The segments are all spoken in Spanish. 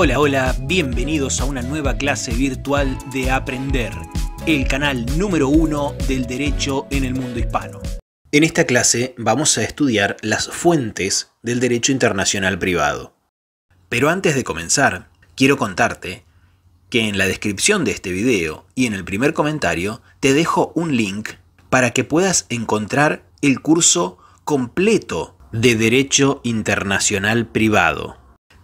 Hola, hola, bienvenidos a una nueva clase virtual de Aprender, el canal número uno del derecho en el mundo hispano. En esta clase vamos a estudiar las fuentes del derecho internacional privado. Pero antes de comenzar, quiero contarte que en la descripción de este video y en el primer comentario te dejo un link para que puedas encontrar el curso completo de Derecho Internacional Privado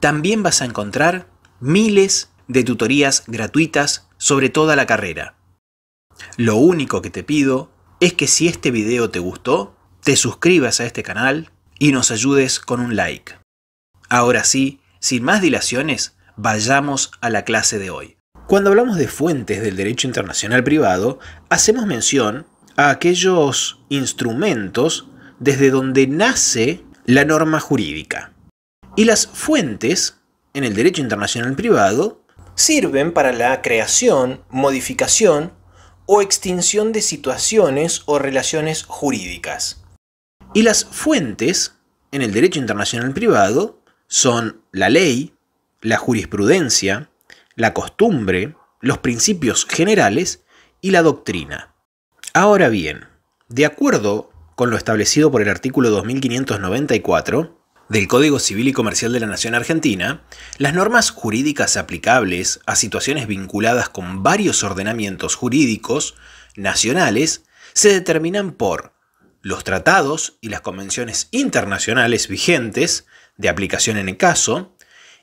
también vas a encontrar miles de tutorías gratuitas sobre toda la carrera. Lo único que te pido es que si este video te gustó, te suscribas a este canal y nos ayudes con un like. Ahora sí, sin más dilaciones, vayamos a la clase de hoy. Cuando hablamos de fuentes del derecho internacional privado, hacemos mención a aquellos instrumentos desde donde nace la norma jurídica y las fuentes, en el derecho internacional privado, sirven para la creación, modificación o extinción de situaciones o relaciones jurídicas. Y las fuentes, en el derecho internacional privado, son la ley, la jurisprudencia, la costumbre, los principios generales y la doctrina. Ahora bien, de acuerdo con lo establecido por el artículo 2594, del Código Civil y Comercial de la Nación Argentina, las normas jurídicas aplicables a situaciones vinculadas con varios ordenamientos jurídicos nacionales se determinan por los tratados y las convenciones internacionales vigentes de aplicación en el caso,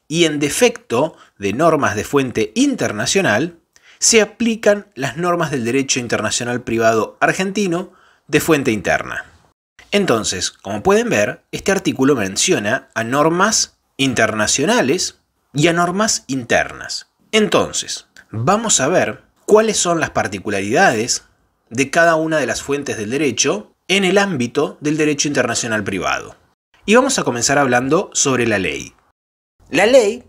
y en defecto de normas de fuente internacional, se aplican las normas del derecho internacional privado argentino de fuente interna. Entonces, como pueden ver, este artículo menciona a normas internacionales y a normas internas. Entonces, vamos a ver cuáles son las particularidades de cada una de las fuentes del derecho en el ámbito del derecho internacional privado. Y vamos a comenzar hablando sobre la ley. La ley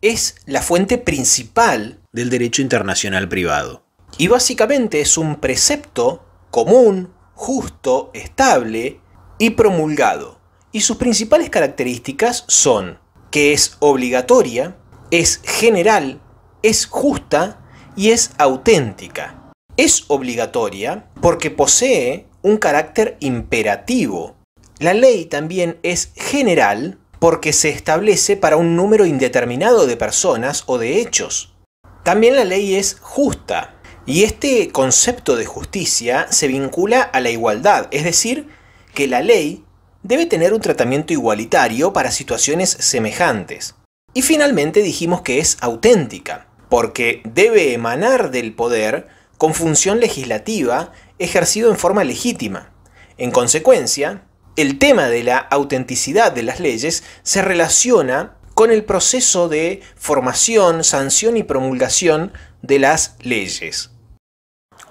es la fuente principal del derecho internacional privado. Y básicamente es un precepto común, justo, estable y promulgado. Y sus principales características son que es obligatoria, es general, es justa y es auténtica. Es obligatoria porque posee un carácter imperativo. La ley también es general porque se establece para un número indeterminado de personas o de hechos. También la ley es justa y este concepto de justicia se vincula a la igualdad, es decir, que la ley debe tener un tratamiento igualitario para situaciones semejantes. Y finalmente dijimos que es auténtica, porque debe emanar del poder con función legislativa ejercido en forma legítima. En consecuencia, el tema de la autenticidad de las leyes se relaciona con el proceso de formación, sanción y promulgación de las leyes.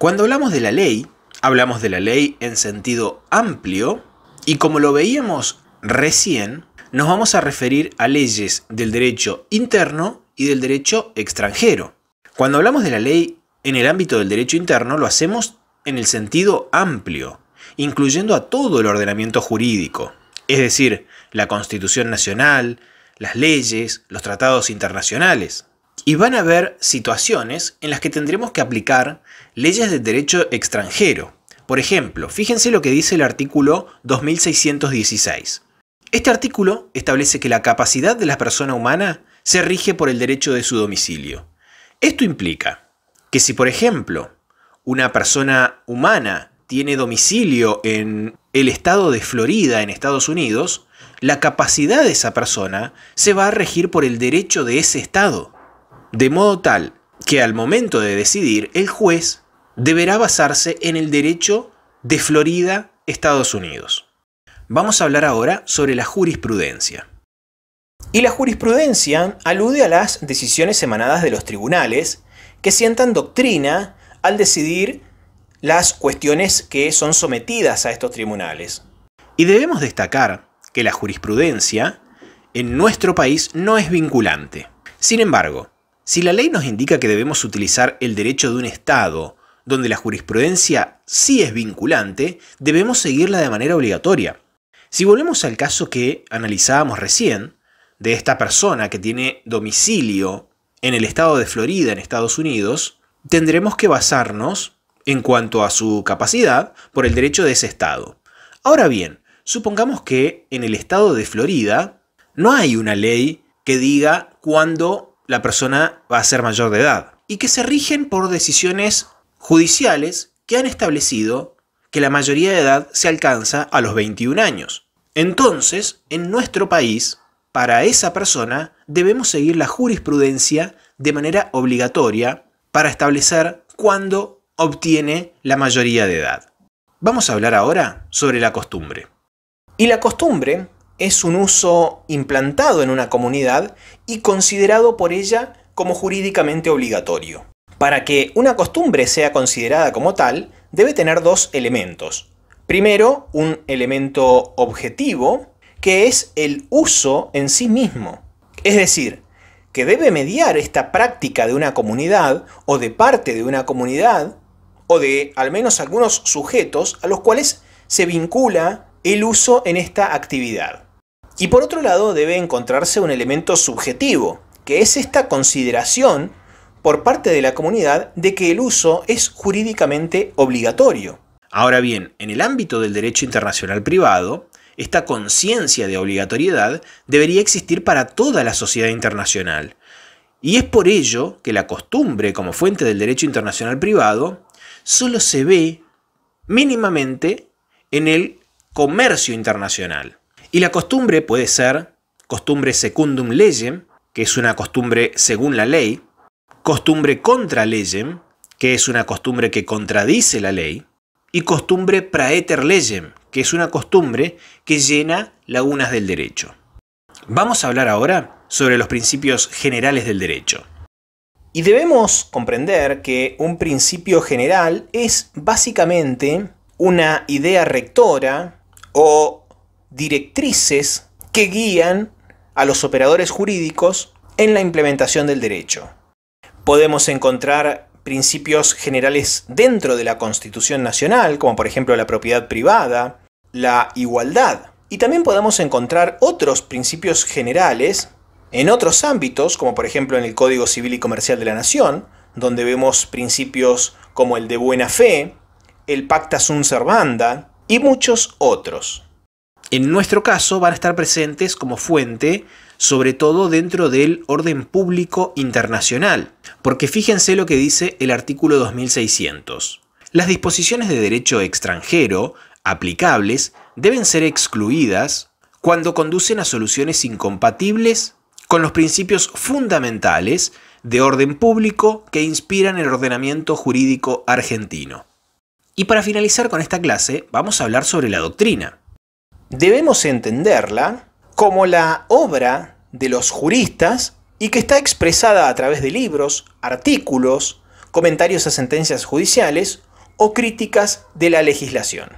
Cuando hablamos de la ley, hablamos de la ley en sentido amplio y como lo veíamos recién, nos vamos a referir a leyes del derecho interno y del derecho extranjero. Cuando hablamos de la ley en el ámbito del derecho interno, lo hacemos en el sentido amplio, incluyendo a todo el ordenamiento jurídico, es decir, la Constitución Nacional, las leyes, los tratados internacionales y van a haber situaciones en las que tendremos que aplicar leyes de derecho extranjero. Por ejemplo, fíjense lo que dice el artículo 2616. Este artículo establece que la capacidad de la persona humana se rige por el derecho de su domicilio. Esto implica que si, por ejemplo, una persona humana tiene domicilio en el estado de Florida, en Estados Unidos, la capacidad de esa persona se va a regir por el derecho de ese estado de modo tal que al momento de decidir el juez deberá basarse en el derecho de Florida, Estados Unidos. Vamos a hablar ahora sobre la jurisprudencia. Y la jurisprudencia alude a las decisiones emanadas de los tribunales que sientan doctrina al decidir las cuestiones que son sometidas a estos tribunales. Y debemos destacar que la jurisprudencia en nuestro país no es vinculante. Sin embargo, si la ley nos indica que debemos utilizar el derecho de un Estado, donde la jurisprudencia sí es vinculante, debemos seguirla de manera obligatoria. Si volvemos al caso que analizábamos recién, de esta persona que tiene domicilio en el estado de Florida, en Estados Unidos, tendremos que basarnos, en cuanto a su capacidad, por el derecho de ese estado. Ahora bien, supongamos que en el estado de Florida no hay una ley que diga cuándo la persona va a ser mayor de edad. Y que se rigen por decisiones judiciales que han establecido que la mayoría de edad se alcanza a los 21 años. Entonces, en nuestro país, para esa persona debemos seguir la jurisprudencia de manera obligatoria para establecer cuándo obtiene la mayoría de edad. Vamos a hablar ahora sobre la costumbre. Y la costumbre es un uso implantado en una comunidad y considerado por ella como jurídicamente obligatorio. Para que una costumbre sea considerada como tal, debe tener dos elementos. Primero, un elemento objetivo, que es el uso en sí mismo. Es decir, que debe mediar esta práctica de una comunidad o de parte de una comunidad o de al menos algunos sujetos a los cuales se vincula el uso en esta actividad. Y por otro lado debe encontrarse un elemento subjetivo, que es esta consideración por parte de la comunidad de que el uso es jurídicamente obligatorio. Ahora bien, en el ámbito del derecho internacional privado, esta conciencia de obligatoriedad debería existir para toda la sociedad internacional. Y es por ello que la costumbre como fuente del derecho internacional privado solo se ve mínimamente en el comercio internacional. Y la costumbre puede ser costumbre secundum legem, que es una costumbre según la ley, costumbre contra legem, que es una costumbre que contradice la ley, y costumbre praeter legem, que es una costumbre que llena lagunas del derecho. Vamos a hablar ahora sobre los principios generales del derecho. Y debemos comprender que un principio general es básicamente una idea rectora o directrices que guían a los operadores jurídicos en la implementación del derecho. Podemos encontrar principios generales dentro de la Constitución Nacional, como por ejemplo la propiedad privada, la igualdad, y también podemos encontrar otros principios generales en otros ámbitos, como por ejemplo en el Código Civil y Comercial de la Nación, donde vemos principios como el de buena fe, el pacta sunt servanda y muchos otros. En nuestro caso van a estar presentes como fuente, sobre todo dentro del orden público internacional, porque fíjense lo que dice el artículo 2600. Las disposiciones de derecho extranjero aplicables deben ser excluidas cuando conducen a soluciones incompatibles con los principios fundamentales de orden público que inspiran el ordenamiento jurídico argentino. Y para finalizar con esta clase, vamos a hablar sobre la doctrina debemos entenderla como la obra de los juristas y que está expresada a través de libros, artículos, comentarios a sentencias judiciales o críticas de la legislación.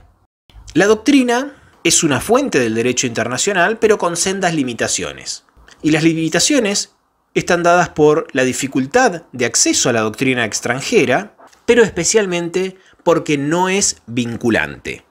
La doctrina es una fuente del derecho internacional, pero con sendas limitaciones. Y las limitaciones están dadas por la dificultad de acceso a la doctrina extranjera, pero especialmente porque no es vinculante.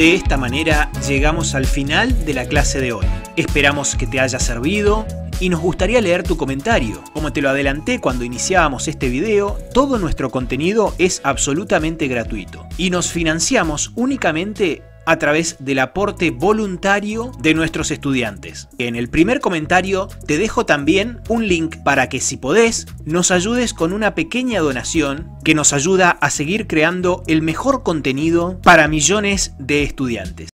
De esta manera llegamos al final de la clase de hoy. Esperamos que te haya servido y nos gustaría leer tu comentario. Como te lo adelanté cuando iniciábamos este video, todo nuestro contenido es absolutamente gratuito y nos financiamos únicamente a través del aporte voluntario de nuestros estudiantes. En el primer comentario te dejo también un link para que si podés nos ayudes con una pequeña donación que nos ayuda a seguir creando el mejor contenido para millones de estudiantes.